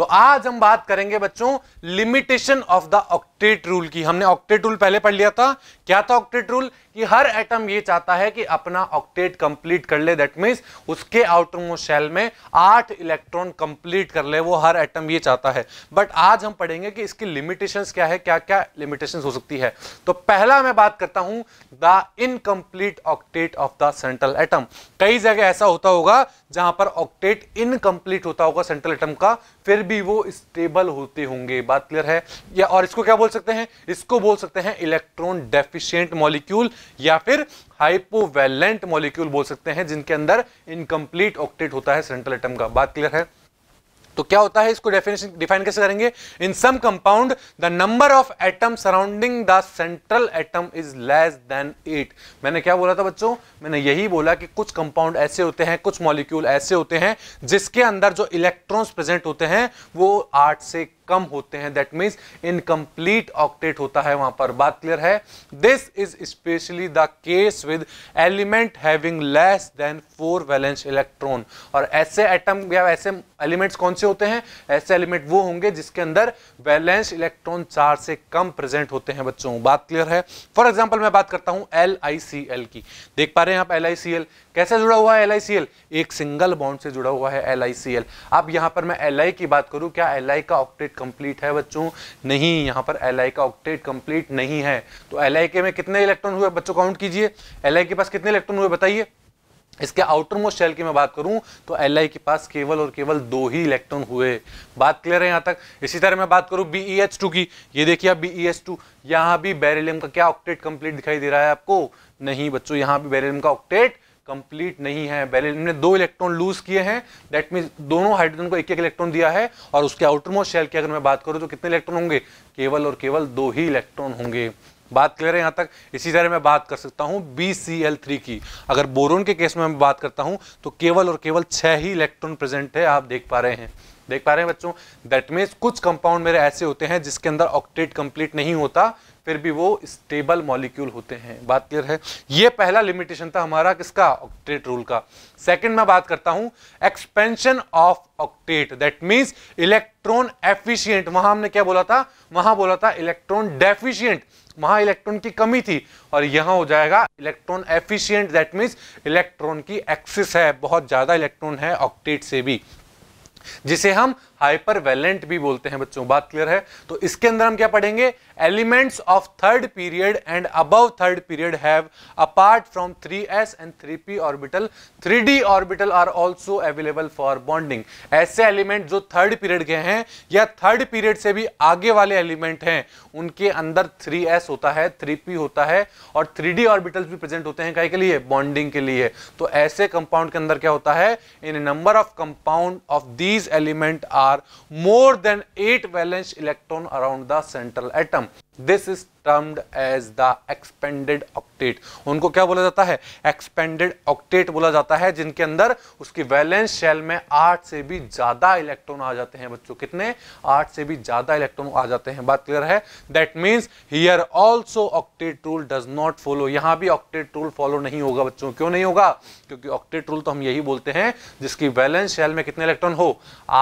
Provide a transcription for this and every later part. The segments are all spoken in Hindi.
तो आज हम बात करेंगे बच्चों limitation of the octet rule की हमने ऑक्टेट रूल पहले पढ़ लिया था क्या था ऑक्टेट रूल कि हर एटम ये चाहता है कि अपना ऑक्टेट कंप्लीट कर ले दैट मीन्स उसके आउटर मोस्ट शेल में आठ इलेक्ट्रॉन कंप्लीट कर ले वो हर एटम ये चाहता है बट आज हम पढ़ेंगे कि इसकी लिमिटेशन क्या है क्या क्या लिमिटेशन हो सकती है तो पहला मैं बात करता हूं the incomplete octet of the central atom कई जगह ऐसा होता होगा जहां पर ऑक्टेट इनकम्प्लीट होता होगा सेंट्रल एटम का फिर भी वो स्टेबल होते होंगे बात क्लियर है या और इसको क्या बोल सकते हैं इसको बोल सकते हैं इलेक्ट्रॉन डेफिशिएंट मॉलिक्यूल या फिर हाइपोवेलेंट मॉलिक्यूल बोल सकते हैं जिनके अंदर इनकम्प्लीट ऑक्टेट होता है सेंट्रल एटम का बात क्लियर है तो क्या होता है इसको डेफिनेशन डिफाइन कैसे करेंगे in some compound the number of atom surrounding the central atom is less than eight मैंने क्या बोला था बच्चों मैंने यही बोला कि कुछ कंपाउंड ऐसे होते हैं कुछ मॉलिक्यूल ऐसे होते हैं जिसके अंदर जो इलेक्ट्रॉन्स प्रेजेंट होते हैं वो आठ से कम होते हैं दैट मीन्स इनकम्प्लीट ऑक्टेट होता है वहां पर बात क्लियर है this is specially the case with element having less than four valence electron और ऐसे एटम या ऐसे एलिमेंट्स कौन से होते हैं ऐसे एलिमेंट वो होंगे जिसके अंदर वैलेंस इलेक्ट्रॉन चार से कम प्रेजेंट होते हैं बच्चों बात क्लियर है फॉर एग्जाम्पल मैं बात करता हूं एल की देख पा रहे हैं आप एल कैसे जुड़ा हुआ है एल एक सिंगल बॉन्ड से जुड़ा हुआ है एल अब यहां पर मैं एल की बात करूं क्या एल का ऑक्टेट कंप्लीट है बच्चों नहीं यहाँ पर एल का ऑक्टेट कंप्लीट नहीं है तो एल में कितने इलेक्ट्रॉन हुए बच्चों काउंट कीजिए एल के पास कितने इलेक्ट्रॉन हुए बताइए इसके आउटर मोस्ट शेल की मैं बात करूं तो एल के पास केवल और केवल दो ही इलेक्ट्रॉन हुए बात क्लियर है यहाँ तक इसी तरह मैं बात करूं बी टू e की ये देखिए आप बी टू e यहाँ भी बेरिलियम का क्या ऑक्टेट कंप्लीट दिखाई दे रहा है आपको नहीं बच्चों यहाँ भी बेरिलियम का ऑक्टेट कंप्लीट नहीं है बेरिल दो इलेक्ट्रॉन लूज किए हैं दैट मीन दोनों हाइड्रोजन को एक एक इलेक्ट्रॉन दिया है और उसके आउटर मोस्ट शेल की अगर मैं बात करूं तो कितने इलेक्ट्रॉन होंगे केवल और केवल दो ही इलेक्ट्रॉन होंगे बात क्लियर है यहाँ तक इसी तरह मैं बात कर सकता हूँ BCl3 की अगर बोरोन के केस में मैं बात करता हूँ तो केवल और केवल छह ही इलेक्ट्रॉन प्रेजेंट है आप देख पा रहे हैं देख पा रहे हैं बच्चों दैट मीन्स कुछ कंपाउंड मेरे ऐसे होते हैं जिसके अंदर ऑक्टेट कंप्लीट नहीं होता फिर भी वो स्टेबल मॉलिक्यूल होते हैं बात क्लियर है ये पहला लिमिटेशन था हमारा किसका ऑक्टेट रूल का सेकंड मैं बात करता हूं expansion of octet that means electron efficient वहां हमने क्या बोला था वहां बोला था इलेक्ट्रॉन डेफिशिएंट वहां इलेक्ट्रॉन की कमी थी और यहां हो जाएगा electron efficient that means electron की एक्सिस है बहुत ज्यादा इलेक्ट्रॉन है ऑक्टेट से भी जिसे हम वैलेंट भी बोलते हैं बच्चों बात क्लियर है तो इसके अंदर हम क्या पढ़ेंगे elements of third period and above third period have apart from 3s and 3p orbital 3d orbital are also available for bonding ऐसे एलिमेंट जो थर्ड पीरियड के हैं या थर्ड पीरियड से भी आगे वाले एलिमेंट हैं उनके अंदर थ्री एस होता है थ्री पी होता है और थ्री डी ऑर्बिटल भी प्रेजेंट होते हैं कहीं के लिए बॉन्डिंग के लिए तो ऐसे कंपाउंड के अंदर क्या होता है in number of compound of these element are more than eight valence electron around the central atom This is termed as the expanded octet उनको क्या बोला जाता है एक्सपेंडेड ऑक्टेट बोला जाता है जिनके अंदर उसकी वैलेंस शेल में आठ से भी ज्यादा इलेक्ट्रॉन आ जाते हैं बच्चों कितने आठ से भी ज्यादा इलेक्ट्रॉन आ जाते हैं बात क्लियर है that means here also octet rule does not follow यहां भी ऑक्टेट रूल फॉलो नहीं होगा बच्चों क्यों नहीं होगा क्योंकि ऑक्टेट रूल तो हम यही बोलते हैं जिसकी वैलेंस शेल में कितने इलेक्ट्रॉन हो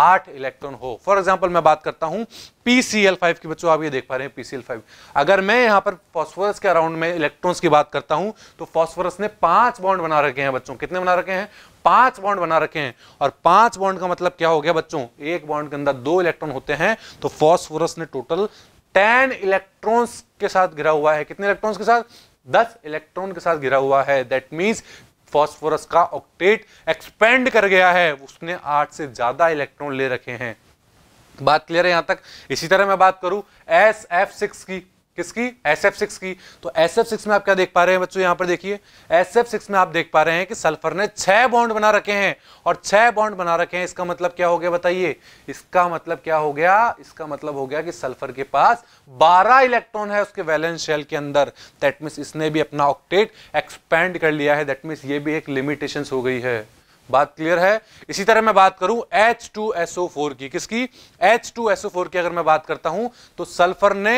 आठ इलेक्ट्रॉन हो फॉर एग्जाम्पल मैं बात करता हूं PCL5 की बच्चों आप ये देख पा रहे हैं PCL5 अगर मैं यहाँ पर फॉस्फोरस के अराउंड में इलेक्ट्रॉन्स की बात बात करता हूं तो फॉस्फोरस ने पांच बॉन्ड बना रखे हैं बच्चों कितने बना रखे हैं पांच बॉन्ड बना रखे हैं और पांच बॉन्ड का मतलब क्या हो गया बच्चों एक बॉन्ड के अंदर दो इलेक्ट्रॉन होते हैं तो फॉस्फोरस ने टोटल टेन इलेक्ट्रॉन के साथ घिरा हुआ है कितने इलेक्ट्रॉन के साथ दस इलेक्ट्रॉन के साथ घिरा हुआ है दैट मीन्स फॉस्फोरस का ऑक्टेट एक्सपेंड कर गया है उसने आठ से ज्यादा इलेक्ट्रॉन ले रखे हैं बात क्लियर है यहां तक इसी तरह मैं बात करूं एस एफ सिक्स की किसकी एस एफ सिक्स की तो एस एफ सिक्स में आप क्या देख पा रहे हैं बच्चों यहां पर देखिए एस एफ सिक्स में आप देख पा रहे हैं कि सल्फर ने छह बॉन्ड बना रखे हैं और छह बॉन्ड बना रखे हैं इसका मतलब क्या हो गया बताइए इसका मतलब क्या हो गया इसका मतलब हो गया कि सल्फर के पास बारह इलेक्ट्रॉन है उसके वैलेंस शेल के अंदर दैट मीन इसने भी अपना ऑक्टेट एक्सपेंड कर लिया है दैट मीन ये भी एक लिमिटेशन हो गई है बात क्लियर है इसी तरह मैं बात करूं H2SO4 की किसकी H2SO4 की अगर मैं बात करता हूं तो सल्फर ने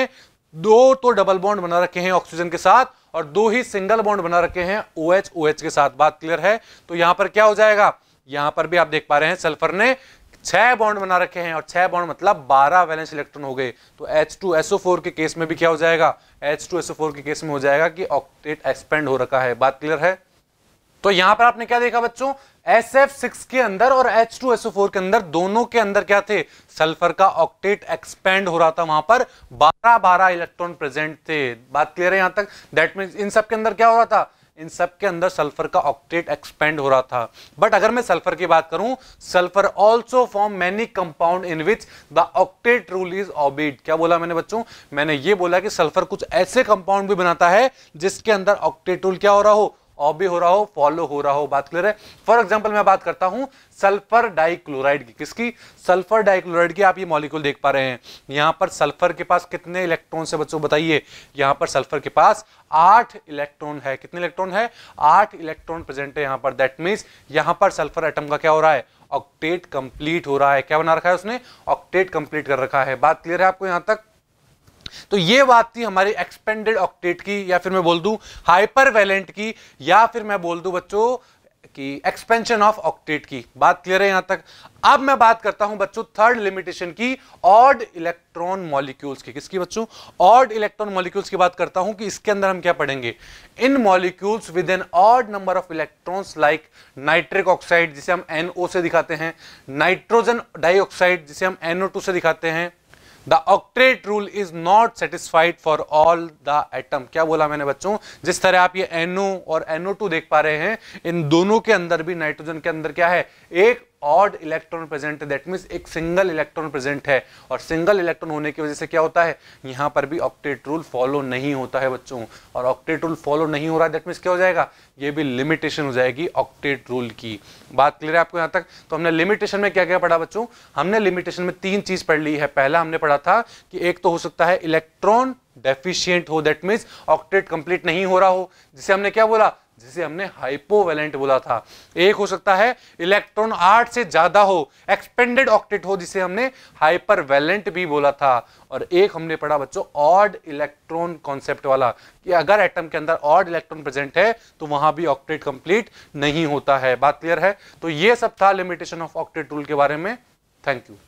दो तो डबल बॉन्ड बना रखे हैं ऑक्सीजन के साथ और दो ही सिंगल बॉन्ड बना रखे हैं ओ एच ओ एच के साथ बात क्लियर है तो यहां पर क्या हो जाएगा यहां पर भी आप देख पा रहे हैं सल्फर ने छह बॉन्ड बना रखे हैं और छह बॉन्ड मतलब बारह वैलेंस इलेक्ट्रॉन हो गए तो एच टू एसओ फोर के केस में भी क्या हो जाएगा एच टू एसओ फोर के केस में हो जाएगा कि ऑक्टेट एक्सपेंड हो रखा है बात क्लियर है तो यहां पर आपने क्या देखा बच्चों एस एफ सिक्स के अंदर और एच टू एसओ फोर के अंदर दोनों के अंदर क्या थे सल्फर का ऑक्टेट एक्सपेंड हो रहा था वहां पर बारह बारह इलेक्ट्रॉन प्रेजेंट थे बात क्लियर है यहां तक दैट मीन इन सब के अंदर क्या हो रहा था इन सब के अंदर सल्फर का ऑक्टेट एक्सपेंड हो रहा था बट अगर मैं सल्फर की बात करूं sulphur also form many compound in which the octet rule is obeyed क्या बोला मैंने बच्चों मैंने ये बोला कि सल्फर कुछ ऐसे कंपाउंड भी बनाता है जिसके अंदर ऑक्टेट रूल क्या हो रहा हो ऑफ भी हो रहा हो फॉलो हो रहा हो बात क्लियर है फॉर एग्जाम्पल मैं बात करता हूं सल्फर डाइक्लोराइड की किसकी सल्फर डाइक्लोराइड की आप ये मॉलिक्यूल देख पा रहे हैं यहां पर सल्फर के पास कितने इलेक्ट्रॉन से बच्चों बताइए यहां पर सल्फर के पास आठ इलेक्ट्रॉन है कितने इलेक्ट्रॉन है आठ इलेक्ट्रॉन प्रेजेंट है यहां पर दैट मीन्स यहां पर सल्फर एटम का क्या हो रहा है ऑक्टेट कंप्लीट हो रहा है क्या बना रखा है उसने ऑक्टेट कंप्लीट कर रखा है बात क्लियर है आपको यहां तक तो ये बात थी हमारी एक्सपेंडेड ऑक्टेट की या फिर मैं बोल दूं हाइपर वैलेंट की या फिर मैं बोल दूं बच्चों कि एक्सपेंशन ऑफ ऑक्टेट की बात क्लियर है यहां तक अब मैं बात करता हूं बच्चों थर्ड लिमिटेशन की ऑड इलेक्ट्रॉन मॉलिक्यूल्स की किसकी बच्चों ऑड इलेक्ट्रॉन मॉलिक्यूल्स की बात करता हूं कि इसके अंदर हम क्या पढ़ेंगे in molecules with an odd number of electrons like nitric oxide जिसे हम एनओ से दिखाते हैं नाइट्रोजन डाइऑक्साइड जिसे हम एनओ से दिखाते हैं the octet rule is not satisfied for all the atom क्या बोला मैंने बच्चों जिस तरह आप ये एनओ NO और एनओ टू देख पा रहे हैं इन दोनों के अंदर भी नाइट्रोजन के अंदर क्या है एक ऑड इलेक्ट्रॉन प्रेजेंट है दैट मीन्स एक सिंगल इलेक्ट्रॉन प्रेजेंट है और सिंगल इलेक्ट्रॉन होने की वजह से क्या होता है यहाँ पर भी ऑक्टेट रूल फॉलो नहीं होता है बच्चों और ऑक्टेट रूल फॉलो नहीं हो रहा है दैट मीन्स क्या हो जाएगा ये भी लिमिटेशन हो जाएगी ऑक्टेट रूल की बात क्लियर है आपको यहाँ तक तो हमने लिमिटेशन में क्या क्या पढ़ा बच्चों हमने लिमिटेशन में तीन चीज़ पढ़ ली है पहला हमने पढ़ा था कि एक तो हो सकता है इलेक्ट्रॉन डेफिशियंट हो दैट मीन्स ऑक्टेट कंप्लीट नहीं हो रहा हो जिसे हमने क्या बोला जिसे हमने हाइपोवेलेंट बोला था एक हो सकता है इलेक्ट्रॉन आठ से ज्यादा हो एक्सपेंडेड ऑक्टेट हो जिसे हमने हाइपरवेलेंट भी बोला था और एक हमने पढ़ा बच्चों ऑड इलेक्ट्रॉन कॉन्सेप्ट वाला कि अगर एटम के अंदर ऑड इलेक्ट्रॉन प्रेजेंट है तो वहां भी ऑक्टेट कंप्लीट नहीं होता है बात क्लियर है तो यह सब था लिमिटेशन ऑफ ऑक्टेट रूल के बारे में थैंक यू